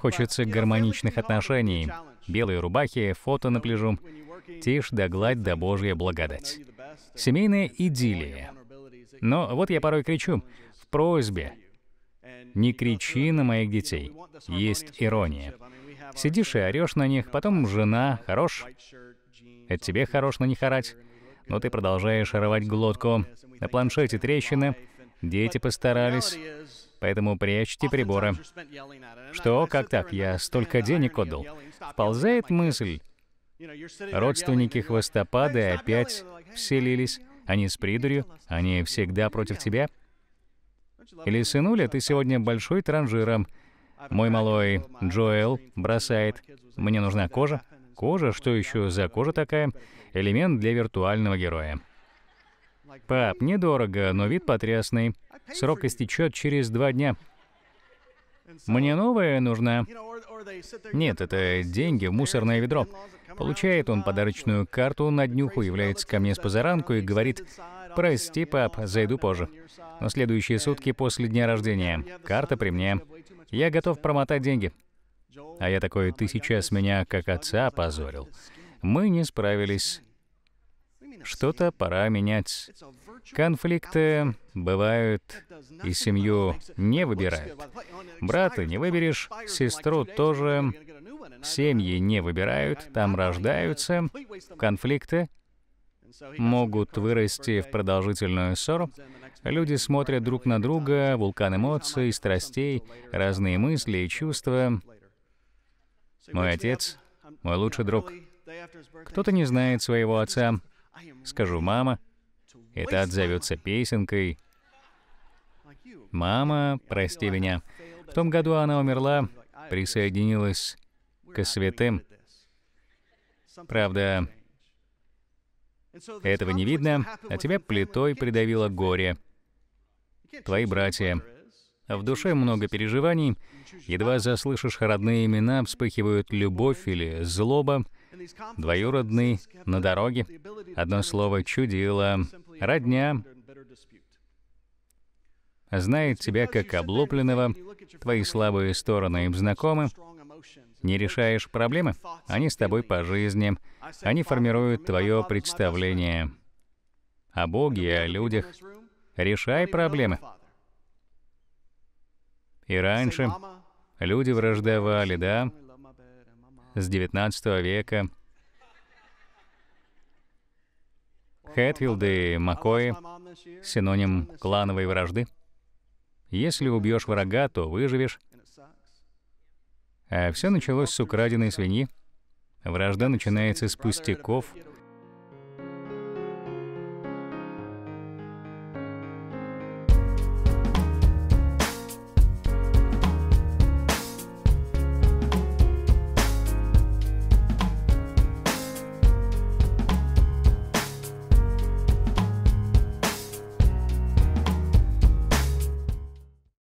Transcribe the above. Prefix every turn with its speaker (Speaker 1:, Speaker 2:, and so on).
Speaker 1: Хочется гармоничных отношений, белые рубахи, фото на пляжу, тишь да гладь да божья благодать. Семейная идиллия. Но вот я порой кричу в просьбе, не кричи на моих детей. Есть ирония. Сидишь и орешь на них, потом жена, хорош. Это тебе хорош на них орать. Но ты продолжаешь рвать глотку. На планшете трещины. Дети постарались поэтому прячьте приборы. Что, как так, я столько денег отдал? Ползает мысль. Родственники хвостопады опять вселились. Они с придурью, они всегда против тебя. Или, сынуля, ты сегодня большой транжиром. Мой малой Джоэл бросает. Мне нужна кожа. Кожа? Что еще за кожа такая? Элемент для виртуального героя. Пап, недорого, но вид потрясный. Срок истечет через два дня. Мне новая нужна. Нет, это деньги в мусорное ведро. Получает он подарочную карту на днюху, является ко мне с позаранку и говорит, «Прости, пап, зайду позже». Но следующие сутки после дня рождения. Карта при мне. Я готов промотать деньги. А я такой, ты сейчас меня как отца опозорил. Мы не справились. Что-то пора менять. Конфликты бывают, и семью не выбирают. Брата не выберешь, сестру тоже. Семьи не выбирают, там рождаются. Конфликты могут вырасти в продолжительную ссору. Люди смотрят друг на друга, вулкан эмоций, страстей, разные мысли и чувства. Мой отец, мой лучший друг. Кто-то не знает своего отца, Скажу «мама», это отзовется песенкой. «Мама, прости меня». В том году она умерла, присоединилась к святым. Правда, этого не видно, а тебя плитой придавило горе. Твои братья. В душе много переживаний, едва заслышишь родные имена, вспыхивают любовь или злоба — двоюродный, на дороге. Одно слово чудило, родня, знает тебя как облупленного, твои слабые стороны им знакомы, не решаешь проблемы, они с тобой по жизни, они формируют твое представление о Боге о людях. Решай проблемы. И раньше люди враждовали, да? с XIX века. Хэтфилд и Макои — синоним клановой вражды. Если убьешь врага, то выживешь. А все началось с украденной свиньи. Вражда начинается с пустяков —